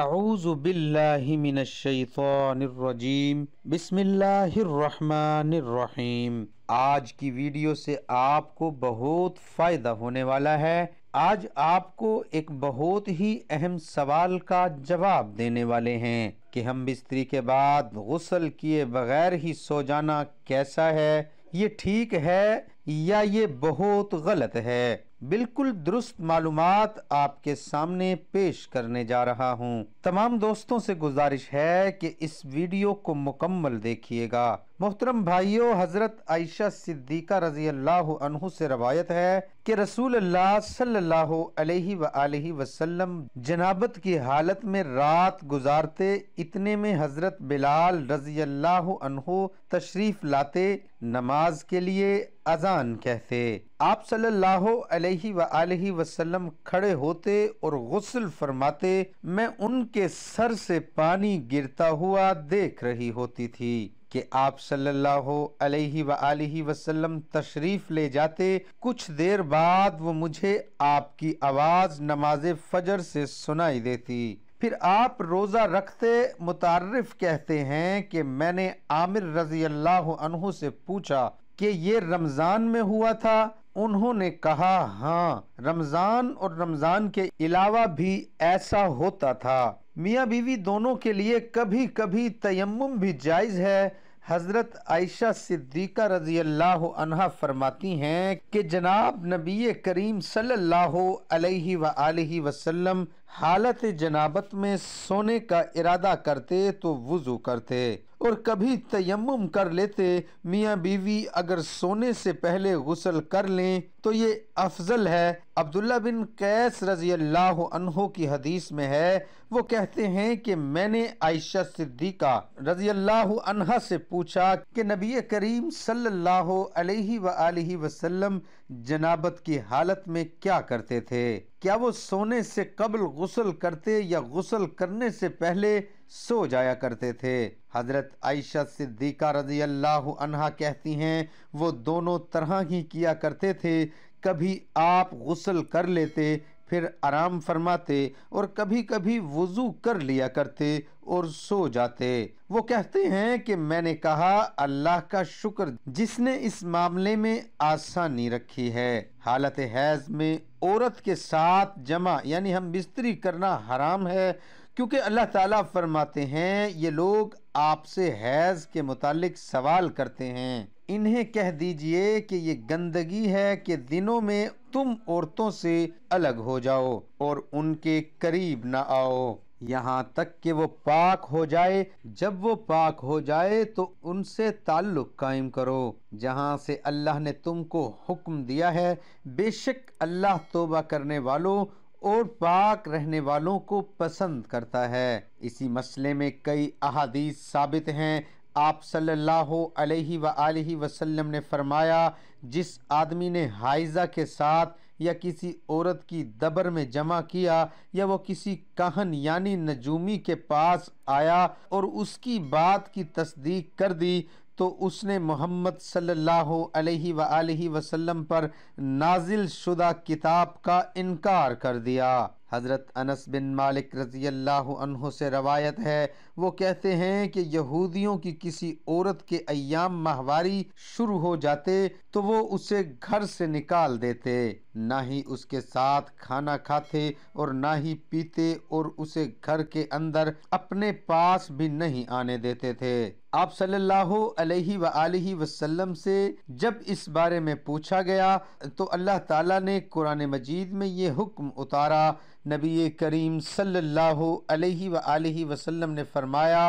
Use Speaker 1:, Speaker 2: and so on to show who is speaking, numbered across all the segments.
Speaker 1: الرحمن الرحيم आज की वीडियो से आपको बहुत फ़ायदा होने वाला है आज आपको एक बहुत ही अहम सवाल का जवाब देने वाले हैं कि हम बिस्तरी के बाद गसल किए बगैर ही सो जाना कैसा है ये ठीक है या ये बहुत गलत है बिल्कुल दुरुस्त मालूम आपके सामने पेश करने जा रहा हूँ तमाम दोस्तों से गुजारिश है कि इस वीडियो को मुकम्मल देखिएगा मोहतरम भाइयों हजरत आयशा सिद्दीका रजी अल्लाह से रवायत है कि रसूल अल्लाह सल्लल्लाहु अलैहि वसल्लम जनाबत की हालत में रात गुजारते इतने में हजरत बिलाल रजी अल्लाह तशरीफ लाते नमाज के लिए अजान कहते आप सल्लल्लाहु अलैहि अलैहि वसल्लम खड़े होते और गुस्ल फरमाते मैं उनके सर से पानी गिरता हुआ देख रही होती थी कि आप सल्लल्लाहु अलैहि अलैहि वसल्लम तशरीफ ले जाते कुछ देर बाद वो मुझे आपकी आवाज़ नमाज फजर से सुनाई देती फिर आप रोज़ा रखते मुतारफ कहते हैं कि मैंने आमिर रज़ी अल्लाह से पूछा कि ये रमज़ान में हुआ था उन्होंने कहा हाँ रमज़ान और रमज़ान के अलावा भी ऐसा होता था मियाँ बीवी दोनों के लिए कभी कभी तयम भी जायज़ है हज़रत आयशा सिद्दीक़ा रज़ी अल्लाह अनहा फरमाती हैं कि जनाब नबी करीम सल्लल्लाहु अलैहि व आलिहि वसल्लम हालत जनाबत में सोने का इरादा करते तो वज़ू करते और कभी तयम कर लेते मियाँ बीवी अगर सोने से पहले गसल कर लें तो ये अफजल है अब्दुल्ला बिन कैस रजी अल्लाह की हदीस में है वो कहते हैं कि मैंने आयशा सिद्दीका रजी अल्लाह से पूछा कि नबी करीम सल्लल्लाहु अलैहि वसल्लम जनाबत की हालत में क्या करते थे क्या वो सोने से कबल गसल करते या गसल करने से पहले सो जाया करते थे हजरत आयशा सिद्दीका रजी अल्लाह अनहा कहती हैं वो दोनों तरह ही किया करते थे कभी आप गसल कर लेते फिर आराम फरमाते और कभी कभी वज़ू कर लिया करते और सो जाते वो कहते हैं कि मैंने कहा अल्लाह का शुक्र जिसने इस मामले में आसानी रखी है हालत हैज़ में औरत के साथ जमा यानी हम बिस्तरी करना हराम है क्योंकि अल्लाह ताला फरमाते हैं ये लोग आपसे हैज़ के मुतालिक सवाल करते हैं इन्हें कह दीजिए कि ये गंदगी है कि दिनों में तुम औरतों से अलग हो जाओ और उनके करीब ना आओ यहाँ तक कि वो पाक हो जाए जब वो पाक हो जाए तो उनसे ताल्लुक़ कायम करो जहाँ से अल्लाह ने तुमको हुक्म दिया है बेशक अल्लाह तोबा करने वालों और पाक रहने वालों को पसंद करता है इसी मसले में कई अहादीस साबित हैं आप सल्लल्लाहु अलैहि वसल्लम ने फरमाया जिस आदमी ने हाइजा के साथ या किसी औरत की दबर में जमा किया या वो किसी कहन यानी नजूमी के पास आया और उसकी बात की तस्दीक कर दी तो उसने मोहम्मद सल्लल्लाहु अलैहि अलैहि वसल्लम पर नाजिल शुदा किताब का इनकार कर दिया हज़रत अनस बिन मालिक रज़ी अल्लाह से रवायत है वो कहते हैं कि यहूदियों की किसी औरत के अयाम माहवारी शुरू हो जाते तो वो उसे घर से निकाल देते ना ही उसके साथ खाना खाते और ना ही पीते और उसे घर के अंदर अपने पास भी नहीं आने देते थे आप सल्लल्लाहु अलैहि अलैहि वसल्लम से जब इस बारे में पूछा गया तो अल्लाह ताला ने कुरान मजीद में ये हुक्म उतारा नबी करीम सल्लल्लाहु अलैहि अलैहि वसल्लम ने फरमाया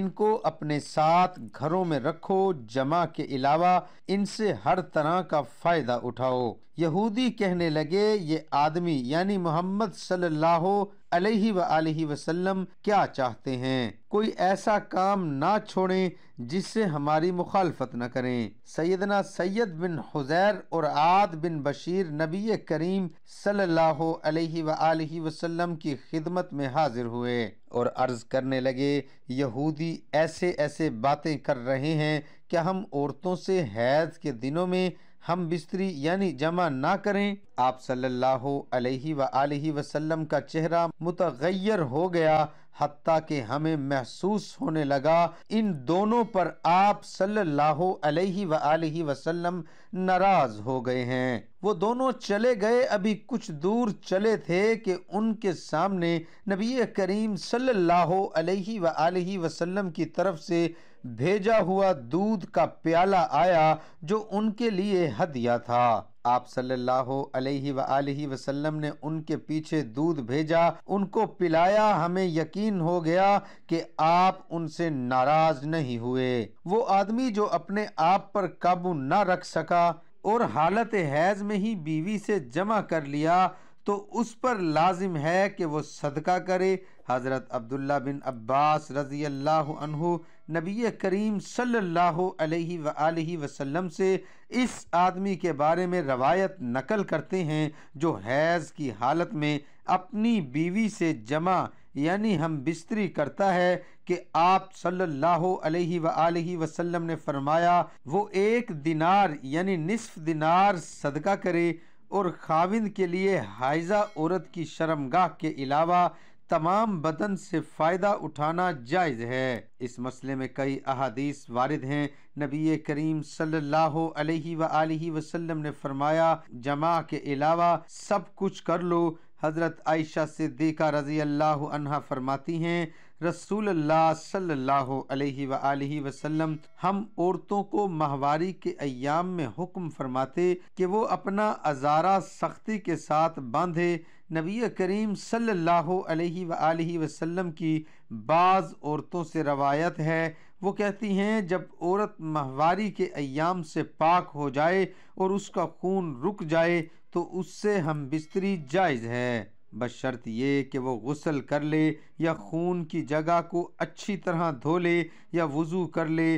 Speaker 1: इनको अपने साथ घरों में रखो जमा के अलावा इनसे हर तरह का फ़ायदा उठाओ यहूदी कहने लगे ये आदमी यानी मोहम्मद सल्लल्लाहु अलैहि वसल्लम क्या चाहते हैं कोई ऐसा काम ना छोड़ें जिससे हमारी मुखालफत न करें सैदना सैयद बिन हुजैर और आद बिन बशीर नबी करीम सल्लल्लाहु अलैहि व वसल्लम की खिदमत में हाजिर हुए और अर्ज़ करने लगे यहूदी ऐसे ऐसे बातें कर रहे हैं क्या हम औरतों से हैज़ के दिनों में हम बिस्तरी यानी जमा ना करें आप सल्लल्लाहु अलैहि अलैहि वसल्लम का चेहरा मुतगैर हो गया हत्ता के हमें महसूस होने लगा इन दोनों पर आप सल्लल्लाहु अलैहि अलैहि वसल्लम नाराज हो गए हैं वो दोनों चले गए अभी कुछ दूर चले थे कि उनके सामने नबी करीम सल्लल्लाहु अलैहि अलैहि वसल्लम की तरफ से भेजा हुआ दूध का प्याला आया जो उनके लिए हदिया था आप सल्लल्लाहु अलैहि वआलैहि वसल्लम ने उनके पीछे दूध भेजा उनको पिलाया हमें यकीन हो गया कि आप उनसे नाराज नहीं हुए वो आदमी जो अपने आप पर काबू ना रख सका और हालत हैज में ही बीवी से जमा कर लिया तो उस पर लाजिम है कि वो सदका करे हज़रत अब्दुल्ला बिन अब्बास रज़ी अल्लाह नबी करीम सल्लल्लाहु अलैहि वसल्लम से इस आदमी के बारे में रवायत नकल करते हैं जो हैज़ की हालत में अपनी बीवी से जमा यानी हम बिस्तरी करता है कि आप सल्लल्लाहु अलैहि वसल्लम ने फरमाया वो एक दिनार यानी निसफ दिनार सदका करे और खाविंद के लिए हाइजा औरत की शर्मगाह के अलावा तमाम बदन से फ़ायदा उठाना जायज़ है इस मसले में कई अहादीस वारद हैं नबी करीम सल्लल्लाहु अलैहि वसल्लम ने फरमाया जमा के अलावा सब कुछ कर लो हज़रत आयशा सिद्दीक़ा रज़ी अल्लाह फरमाती हैं रसूल सल्लल्लाहु अलैहि वसल्लम हम औरतों को माहवारी के अयाम में हुक्म फरमाते कि वो अपना अजारा सख्ती के साथ बांधे नबी करीम सल्लल्लाहु अलैहि वसल्लम की बाज़ औरतों से रवायत है वो कहती हैं जब औरत माहवारी के अयाम से पाक हो जाए और उसका खून रुक जाए तो उससे हम बिस्तरी जायज़ है शर्त ये कि वो गसल कर ले या खून की जगह को अच्छी तरह धो ले या वज़ू कर ले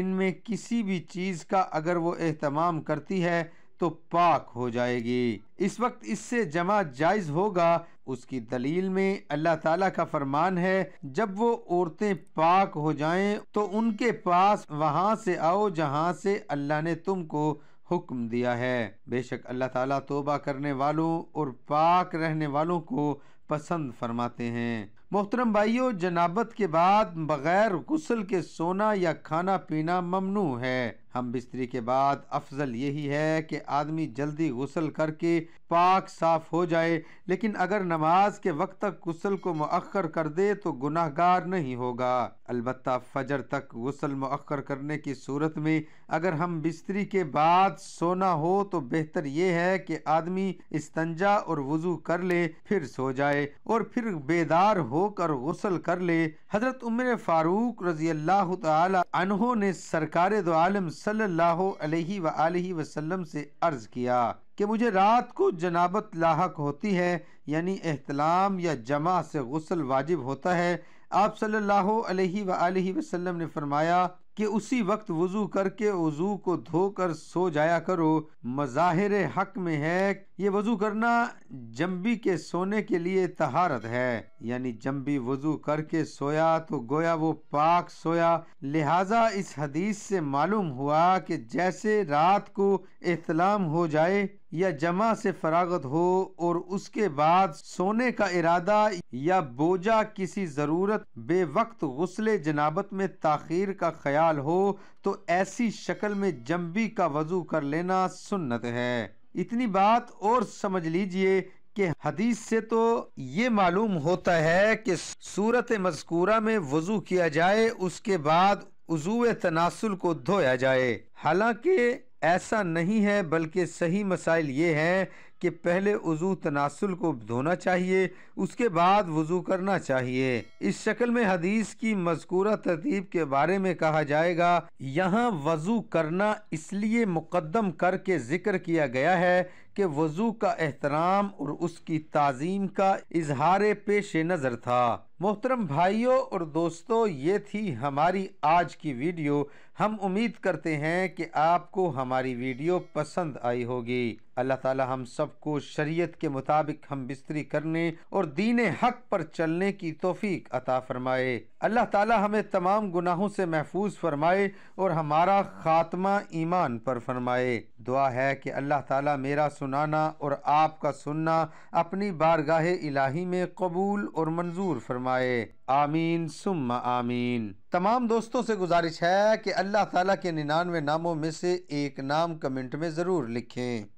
Speaker 1: इनमें किसी भी चीज़ का अगर वो अहतमाम करती है तो पाक हो जाएगी इस वक्त इससे जमा जायज होगा उसकी दलील में अल्लाह ताला का फरमान है जब वो औरतें पाक हो जाएं तो उनके पास वहाँ से आओ जहाँ से अल्लाह ने तुमको हुक्म दिया है बेशक अल्लाह ताला तौबा करने वालों और पाक रहने वालों को पसंद फरमाते हैं मोहतरम भाइयों जनाबत के बाद बग़ैर गसल के सोना या खाना पीना ममनू है हम बिस्तरी के बाद अफजल यही है कि आदमी जल्दी गसल करके पाक साफ हो जाए लेकिन अगर नमाज के वक्त तक गसल को मौखर कर दे तो गुनाहगार नहीं होगा अलबत् फजर तक गसल मौखर करने की सूरत में अगर हम बिस्तरी के बाद सोना हो तो बेहतर ये है कि आदमी इस्तंजा और वजू कर ले फिर सो जाए और फिर बेदार हो होकर गसल कर ले हज़रत उम्र फ़ारूक रज़ी अल्लाह तहों ने सरकार दो आलम सल्लल्लाहु अलैहि अलैहि वसल्लम से अर्ज़ किया कि मुझे रात को जनाबत लाक होती है यानी एहतलाम या जमा से गसल वाजिब होता है आप सल्लल्लाहु अलैहि अलैहि वसल्लम ने फरमाया कि उसी वक्त वज़ू करके वज़ू को धोकर सो जाया करो मज़ाहिर हक में है ये वज़ू करना जम्बी के सोने के लिए तहारत है यानी जम्बी वज़ू करके सोया तो गोया वो पाक सोया लिहाजा इस हदीस से मालूम हुआ कि जैसे रात को इतलाम हो जाए या जमा से फरागत हो और उसके बाद सोने का इरादा या बोझा किसी ज़रूरत बे वक्त गुसले जनाबत में ताखीर का ख्याल हो तो ऐसी शक्ल में जम्बी का वजू कर लेना सुन्नत है इतनी बात और समझ लीजिए कि हदीस से तो ये मालूम होता है कि सूरत मजकूरा में वजू किया जाए उसके बाद उजू तनासुल को धोया जाए हालांकि ऐसा नहीं है बल्कि सही मसाइल ये हैं कि पहले वज़ू तनासुल को धोना चाहिए उसके बाद वज़ू करना चाहिए इस शक्ल में हदीस की मजकूरा तरतीब के बारे में कहा जाएगा यहाँ वज़ू करना इसलिए मुकदम करके जिक्र किया गया है कि वजू का एहतराम और उसकी ताजीम का इजहार पेश नज़र था मोहतरम भाइयों और दोस्तों ये थी हमारी आज की वीडियो हम उम्मीद करते हैं कि आपको हमारी वीडियो पसंद आई होगी अल्लाह ताला हम सबको शरीयत के मुताबिक हम बिस्तरी करने और दीन हक पर चलने की तोफीक अता फरमाए अल्लाह ताला हमें तमाम गुनाहों से महफूज फरमाए और हमारा खात्मा ईमान पर फरमाए दुआ है कि अल्लाह ताला मेरा सुनाना और आपका सुनना अपनी बारगाह इलाही में कबूल और मंजूर फरमाए आमीन सुम आमीन तमाम दोस्तों से गुजारिश है कि अल्लाह ताला के निन्यानवे नामों में से एक नाम कमेंट में ज़रूर लिखें